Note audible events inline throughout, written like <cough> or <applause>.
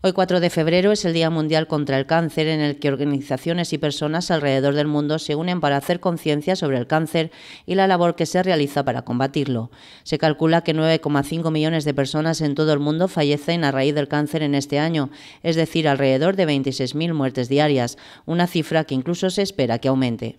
Hoy 4 de febrero es el Día Mundial contra el Cáncer en el que organizaciones y personas alrededor del mundo se unen para hacer conciencia sobre el cáncer y la labor que se realiza para combatirlo. Se calcula que 9,5 millones de personas en todo el mundo fallecen a raíz del cáncer en este año, es decir, alrededor de 26.000 muertes diarias, una cifra que incluso se espera que aumente.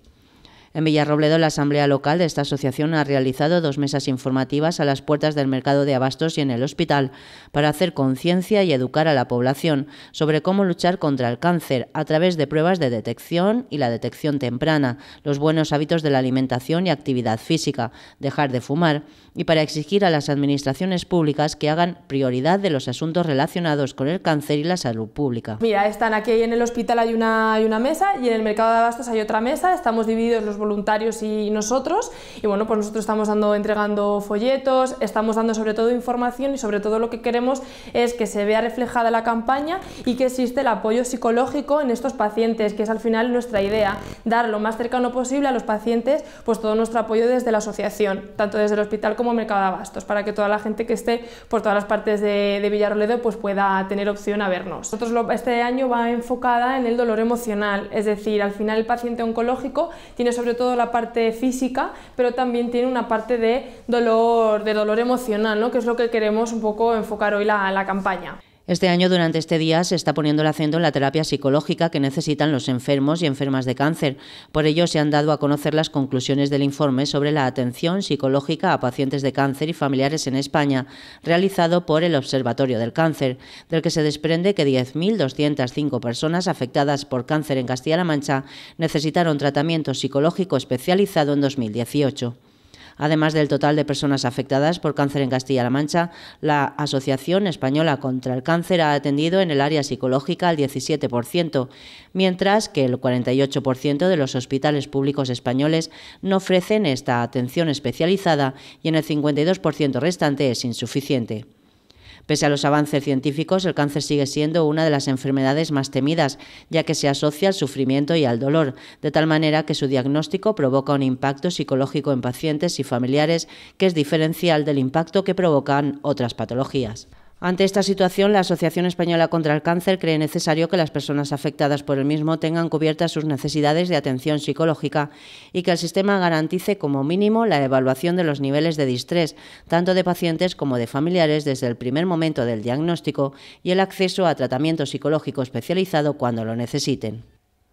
En Villarrobledo, la Asamblea Local de esta asociación ha realizado dos mesas informativas a las puertas del mercado de abastos y en el hospital para hacer conciencia y educar a la población sobre cómo luchar contra el cáncer a través de pruebas de detección y la detección temprana, los buenos hábitos de la alimentación y actividad física, dejar de fumar y para exigir a las administraciones públicas que hagan prioridad de los asuntos relacionados con el cáncer y la salud pública. Mira, están aquí en el hospital hay una, hay una mesa y en el mercado de abastos hay otra mesa, estamos divididos los voluntarios y nosotros. Y bueno, pues nosotros estamos dando, entregando folletos, estamos dando sobre todo información y sobre todo lo que queremos es que se vea reflejada la campaña y que existe el apoyo psicológico en estos pacientes, que es al final nuestra idea, dar lo más cercano posible a los pacientes pues todo nuestro apoyo desde la asociación, tanto desde el hospital como Mercado de Abastos, para que toda la gente que esté por todas las partes de, de pues pueda tener opción a vernos. Nosotros este año va enfocada en el dolor emocional, es decir, al final el paciente oncológico tiene sobre sobre todo la parte física, pero también tiene una parte de dolor, de dolor emocional, ¿no? que es lo que queremos un poco enfocar hoy la, la campaña. Este año, durante este día, se está poniendo el acento en la terapia psicológica que necesitan los enfermos y enfermas de cáncer. Por ello, se han dado a conocer las conclusiones del informe sobre la atención psicológica a pacientes de cáncer y familiares en España, realizado por el Observatorio del Cáncer, del que se desprende que 10.205 personas afectadas por cáncer en Castilla-La Mancha necesitaron tratamiento psicológico especializado en 2018. Además del total de personas afectadas por cáncer en Castilla-La Mancha, la Asociación Española contra el Cáncer ha atendido en el área psicológica al 17%, mientras que el 48% de los hospitales públicos españoles no ofrecen esta atención especializada y en el 52% restante es insuficiente. Pese a los avances científicos, el cáncer sigue siendo una de las enfermedades más temidas, ya que se asocia al sufrimiento y al dolor, de tal manera que su diagnóstico provoca un impacto psicológico en pacientes y familiares que es diferencial del impacto que provocan otras patologías. Ante esta situación, la Asociación Española contra el Cáncer cree necesario que las personas afectadas por el mismo tengan cubiertas sus necesidades de atención psicológica y que el sistema garantice como mínimo la evaluación de los niveles de distrés, tanto de pacientes como de familiares desde el primer momento del diagnóstico y el acceso a tratamiento psicológico especializado cuando lo necesiten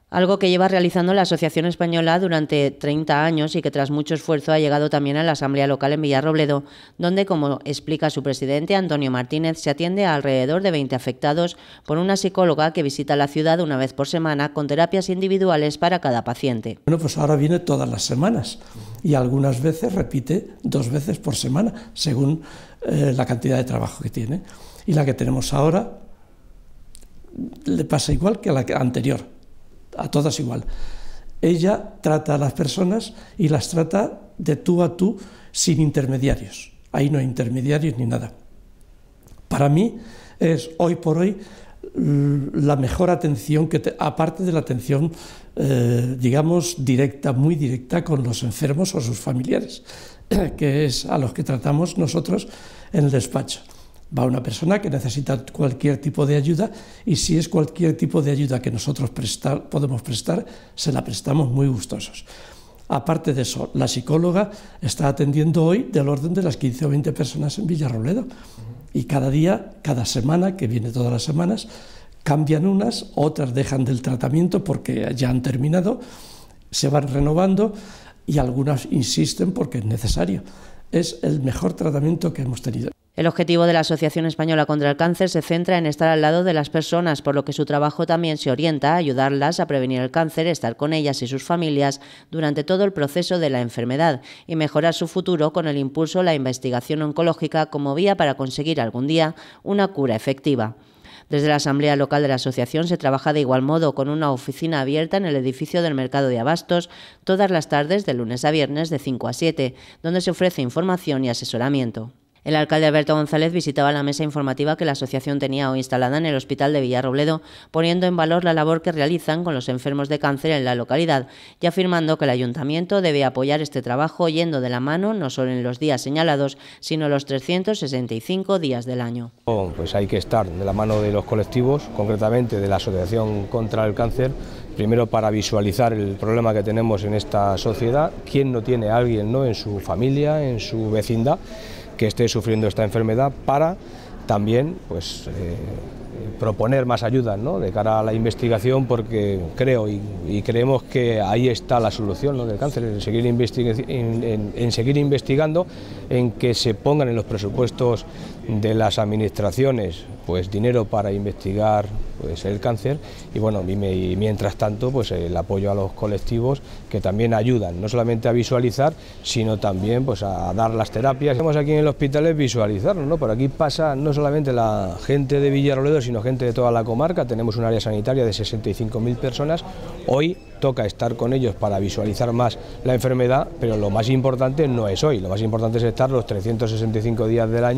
algo que lleva realizando la Asociación Española durante 30 años y que tras mucho esfuerzo ha llegado también a la Asamblea Local en Villarrobledo, donde, como explica su presidente Antonio Martínez, se atiende a alrededor de 20 afectados por una psicóloga que visita la ciudad una vez por semana con terapias individuales para cada paciente. Bueno, pues ahora viene todas las semanas y algunas veces repite dos veces por semana, según eh, la cantidad de trabajo que tiene. Y la que tenemos ahora le pasa igual que la anterior a todas igual. Ella trata a las personas y las trata de tú a tú sin intermediarios. Ahí no hay intermediarios ni nada. Para mí es hoy por hoy la mejor atención que aparte de la atención eh, digamos directa muy directa con los enfermos o sus familiares <clears throat> que es a los que tratamos nosotros en el despacho Va una persona que necesita cualquier tipo de ayuda y si es cualquier tipo de ayuda que nosotros podemos prestar, se la prestamos muy gustosos. Aparte de eso, la psicóloga está atendiendo hoy del orden de las 15 o 20 personas en Villarrobledo. Y cada día, cada semana, que viene todas las semanas, cambian unas, otras dejan del tratamiento porque ya han terminado, se van renovando y algunas insisten porque es necesario. Es el mejor tratamiento que hemos tenido. El objetivo de la Asociación Española contra el Cáncer se centra en estar al lado de las personas, por lo que su trabajo también se orienta a ayudarlas a prevenir el cáncer, estar con ellas y sus familias durante todo el proceso de la enfermedad y mejorar su futuro con el impulso a la investigación oncológica como vía para conseguir algún día una cura efectiva. Desde la Asamblea Local de la Asociación se trabaja de igual modo con una oficina abierta en el edificio del Mercado de Abastos todas las tardes de lunes a viernes de 5 a 7, donde se ofrece información y asesoramiento. El alcalde Alberto González visitaba la mesa informativa que la asociación tenía hoy instalada en el Hospital de Villarrobledo, poniendo en valor la labor que realizan con los enfermos de cáncer en la localidad y afirmando que el ayuntamiento debe apoyar este trabajo yendo de la mano no solo en los días señalados, sino los 365 días del año. Oh, pues hay que estar de la mano de los colectivos, concretamente de la Asociación contra el Cáncer, primero para visualizar el problema que tenemos en esta sociedad, quién no tiene a alguien ¿no? en su familia, en su vecindad, que esté sufriendo esta enfermedad para también pues, eh, proponer más ayudas ¿no? de cara a la investigación porque creo y, creemos que ahí está la solución ¿no? del cáncer, en seguir, en, en, seguir investigando, en que se pongan en los presupuestos de las administraciones pues dinero para investigar pues, el cáncer y bueno y mientras tanto pues el apoyo a los colectivos que también ayudan no solamente a visualizar sino también pues a dar las terapias estamos aquí en el hospital es visualizarlo no por aquí pasa no solamente la gente de Villaroledo sino gente de toda la comarca, tenemos un área sanitaria de 65.000 personas, hoy toca estar con ellos para visualizar más la enfermedad, pero lo más importante no es hoy, lo más importante es estar los 365 días del año.